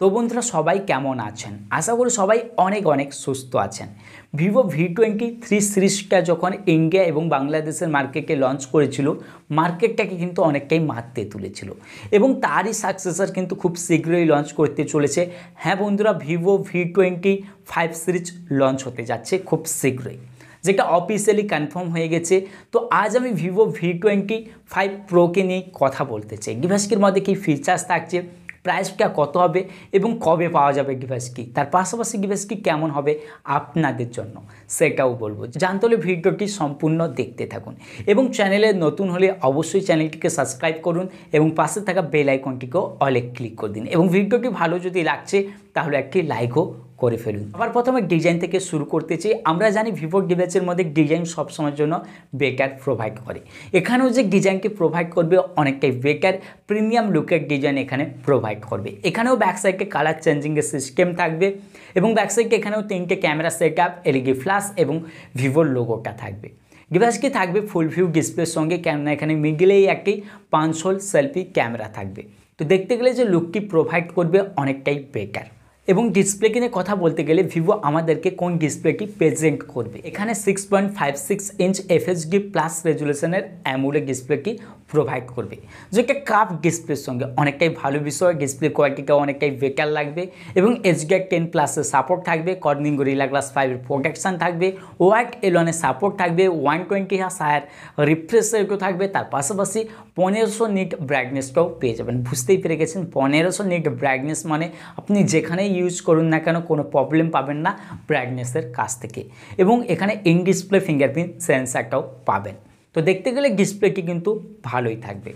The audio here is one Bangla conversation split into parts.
তো বন্ধুরা সবাই কেমন আছেন আশা করি সবাই অনেক অনেক সুস্থ আছেন ভিভো ভি টোয়েন্টি থ্রি সিরিজটা যখন ইন্ডিয়া এবং বাংলাদেশের মার্কেটে লঞ্চ করেছিল মার্কেটটাকে কিন্তু অনেকটাই মারতে তুলেছিল এবং তারই সাকসেসার কিন্তু খুব শীঘ্রই লঞ্চ করতে চলেছে হ্যাঁ বন্ধুরা Vivo V twenty five series launch হতে যাচ্ছে খুব শীঘ্রই যেটা অফিসিয়ালি কনফার্ম হয়ে গেছে তো আজ আমি ভিভো ভি টোয়েন্টি ফাইভ প্রোকে নিয়ে কথা বলতে চাই ডিভাইসটির মধ্যে কী ফিচার্স থাকছে প্রাইসটা কত হবে এবং কবে পাওয়া যাবে ডিভাইস কি তার পাশাপাশি ডিভাইস কি কেমন হবে আপনাদের জন্য সেটাও বলবো জানতে হলে ভিডিওটি সম্পূর্ণ দেখতে থাকুন এবং চ্যানেলে নতুন হলে অবশ্যই চ্যানেলটিকে সাবস্ক্রাইব করুন এবং পাশে থাকা বেল আইকনটিকেও অলে ক্লিক করে দিন এবং ভিডিওটি ভালো যদি লাগছে তাহলে একটি লাইকও করে ফেলুন আবার প্রথমে ডিজাইন থেকে শুরু করতে চাই আমরা জানি ভিভো ডিভাইসের মধ্যে ডিজাইন সবসময়ের জন্য বেকার প্রোভাইড করে এখানেও যে ডিজাইনটি প্রোভাইড করবে অনেকটাই বেকার প্রিমিয়াম লুকের ডিজাইন এখানে প্রোভাইড করবে এখানেও ব্যাকসাইডে কালার চেঞ্জিংয়ের সিস্টেম থাকবে এবং ব্যাকসাইডকে এখানেও তিনটে camera set up LED flash এবং ভিভোর লোগোটা থাকবে ডিভাইসটি থাকবে ফুল ভিউ ডিসপ্লের সঙ্গে কেননা এখানে মিডিলেই একটি পাঁচশোল সেলফি ক্যামেরা থাকবে তো দেখতে গেলে যে লুকটি প্রোভাইড করবে অনেকটাই বেকার এবং ডিসপ্লে কিনে কথা বলতে গেলে ভিভো আমাদেরকে কোন ডিসপ্লেটি প্রেজেন্ট করবে এখানে six point five six inch FHD plus রেজুলেশনের অ্যামুলে ডিসপ্লেটি প্রোভাইড করবে যেটা কাপ ডিসপ্লের সঙ্গে অনেকটাই ভালো বিষয় ডিসপ্লে কোয়ালিটিটা অনেকটাই বেটার লাগবে এবং এসডিআর টেন প্লাসের সাপোর্ট থাকবে কর্নিং গরিলা গ্লাস ফাইভের প্রোটেকশান থাকবে ওয়াইট এলওয়ানের সাপোর্ট থাকবে ওয়ান টোয়েন্টি হাস হায়ার রিফ্রেশারকেও থাকবে তার পাশাপাশি পনেরোশো নিট ব্রাইটনেসটাও পেয়ে যাবেন বুঝতেই পেরে গেছেন পনেরোশো নিট ব্রাইটনেস মানে আপনি যেখানে ইউজ করুন না কেন কোনো প্রবলেম পাবেন না ব্রাইটনেসের কাছ থেকে এবং এখানে ইন ডিসপ্লে ফিঙ্গারপ্রিন্ট সেন্সারটাও পাবেন তো দেখতে গেলে ডিসপ্লেটি কিন্তু ভালোই থাকবে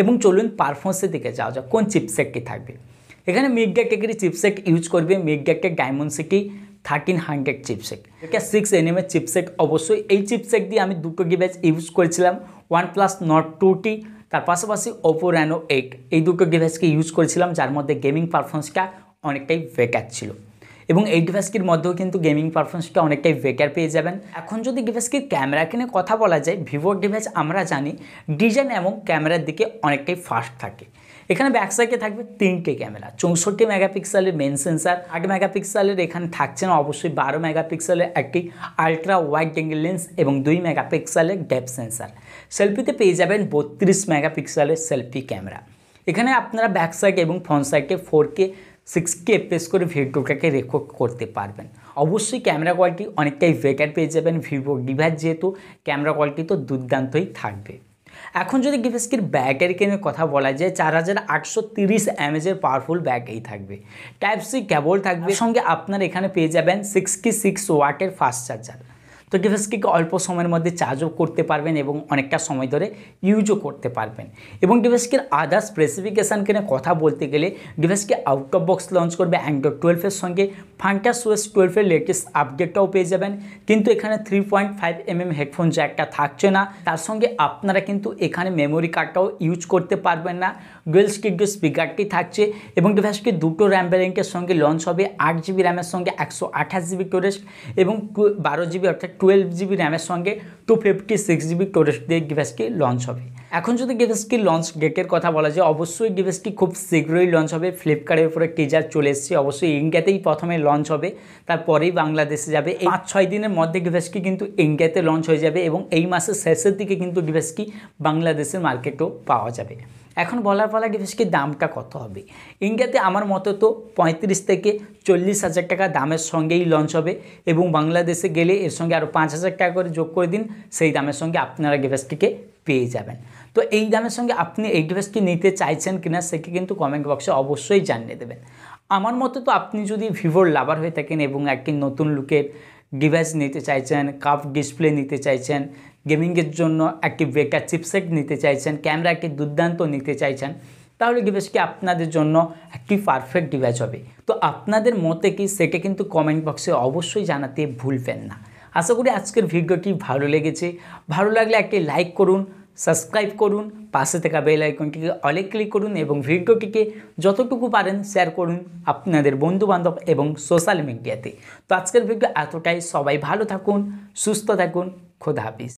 এবং চলুন পারফরমেন্সের দিকে যাওয়া যাক কোন চিপসেটটি থাকবে এখানে মিডডেক একটি চিপসেট ইউজ করবে মিডডেকের Dimensity thirteen hundred chipset এটা সিক্স এর চিপসেট অবশ্যই এই চিপসেট দিয়ে আমি দুটো ডিভাইস ইউজ করেছিলাম ওয়ান প্লাস নট টুটি তার পাশাপাশি ওপো র্যানো এইট এই দুটো ডিভাইসকে ইউজ করেছিলাম যার মধ্যে গেমিং পারফরমেন্সটা অনেকটাই বেকার ছিল এবং এই ডিভাইসটির মধ্যেও কিন্তু গেমিং পারফরমেন্সটা অনেকটাই বেটার পেয়ে যাবেন এখন যদি ডিভাইসটির ক্যামেরা কিনে কথা বলা যায় ভিভোর ডিভাইস আমরা জানি ডিজাইন এবং ক্যামেরার দিকে অনেকটাই ফাস্ট থাকে এখানে ব্যাকসাইডে থাকবে তিনটে ক্যামেরা চৌষট্টি মেগাপিক্সেলের মেন সেন্সার আট মেগাপিক্সেলের এখানে থাকছে না অবশ্যই বারো মেগাপিক্সেলের একটি আলট্রা ওয়াইড অ্যাঙ্গেল লেন্স এবং দুই মেগাপিক্সেলের ডেপ সেন্সার সেলফিতে পেয়ে যাবেন বত্রিশ মেগাপিক্সেলের সেলফি ক্যামেরা এখানে আপনারা ব্যাক সাইড এবং ফ্রন্ট সাইডে four K six K press করে ভিডিওটাকে রেকর্ড করতে পারবেন অবশ্যই ক্যামেরা কোয়ালিটি অনেকটাই বেটার পেয়ে যাবেন ভিভো ডিভাইস যেহেতু ক্যামেরা কোয়ালিটি তো দুর্দান্তই থাকবে এখন যদি গিভেস্কির ব্যাটারিকে নিয়ে কথা বলা যায় চার হাজার আটশো তিরিশ এমএজের পাওয়ারফুল ব্যাটারি থাকবে টাইপ সি কেবল থাকবে আচ্ছা। সঙ্গে আপনার এখানে পেয়ে যাবেন সিক্স কি সিক্স ওয়াটের ফাস্ট চার্জার তো ডিভাইসটিকে অল্প সময়ের মধ্যে চার্জও করতে পারবেন এবং অনেকটা সময় ধরে ইউজও করতে পারবেন এবং ডিভাইসটির আদার স্পেসিফিকেশান নিয়ে কথা বলতে গেলে ডিভাইসকে আউট অফ বক্স লঞ্চ করবে অ্যান্ড্রয়েড টুয়েলভের সঙ্গে ফাঙ্কাস ওয়েস টুয়েলভের লেটেস্ট আপডেটটাও পেয়ে যাবেন কিন্তু এখানে three point five M M headphone জ্যাকটা থাকছে না তার সঙ্গে আপনারা কিন্তু এখানে মেমোরি কার্ডটাও ইউজ করতে পারবেন না ডুয়েল স্টিডিও স্পিকারটি থাকছে এবং ডিভাইসটি দুটো র্যাম ব্যারেন্টের সঙ্গে লঞ্চ হবে আট জিবি র্যামের সঙ্গে একশো আঠাশ জিবি টোরেজ এবং বারো জিবি অর্থাৎ টুয়েলভ জিবি র্যামের সঙ্গে two fifty six GB storage দিয়ে ডিভাইসটি লঞ্চ হবে এখন যদি গিভেসটির লঞ্চ ডেটের কথা বলা যায় অবশ্যই গিভেসটি খুব শীঘ্রই লঞ্চ হবে ফ্লিপকার্টের উপরে টিজার চলে এসেছে অবশ্যই ইন্ডিয়াতেই প্রথমে লঞ্চ হবে তারপরেই বাংলাদেশে যাবে এই পাঁচ ছয় দিনের মধ্যে গিভেসটি কিন্তু ইন্ডিয়াতে লঞ্চ হয়ে যাবে এবং এই মাসের শেষের দিকে কিন্তু গিভেসটি বাংলাদেশের মার্কেটেও পাওয়া যাবে এখন বলার পালা ডিভাইসটির দামটা কত হবে ইন্ডিয়াতে আমার মতো তো পঁয়ত্রিশ থেকে চল্লিশ হাজার টাকা দামের সঙ্গেই লঞ্চ হবে এবং বাংলাদেশে গেলে এর সঙ্গে আরও পাঁচ হাজার টাকা করে যোগ করে দিন সেই দামের সঙ্গে আপনারা ডিভাইসটিকে পেয়ে যাবেন তো এই দামের সঙ্গে আপনি এই ডিভাইসটি নিতে চাইছেন কিনা সেটি কিন্তু কমেন্ট বক্সে অবশ্যই জানিয়ে দেবেন আমার মতো তো আপনি যদি ভিভোর লাভার হয়ে থাকেন এবং একটি নতুন লুকের ডিভাইস নিতে চাইছেন কাপ ডিসপ্লে নিতে চাইছেন গেমিংয়ের জন্য একটি বেকার চিপসেট নিতে চাইছেন ক্যামেরাকে দুর্দান্ত নিতে চাইছেন তাহলে কি আপনাদের জন্য একটি পারফেক্ট ডিভাইস হবে তো আপনাদের মতে কি সেটা কিন্তু কমেন্ট বক্সে অবশ্যই জানাতে ভুলবেন না আশা করি আজকের ভিডিওটি ভালো লেগেছে ভালো লাগলে একটি লাইক করুন সাবস্ক্রাইব করুন পাশে থাকা বেল আইকনটিকে অলে ক্লিক করুন এবং ভিডিওটিকে যতটুকু পারেন শেয়ার করুন আপনাদের বন্ধুবান্ধব এবং সোশ্যাল মিডিয়াতে তো আজকের ভিডিও এতটাই সবাই ভালো থাকুন সুস্থ থাকুন খোদা হাফিজ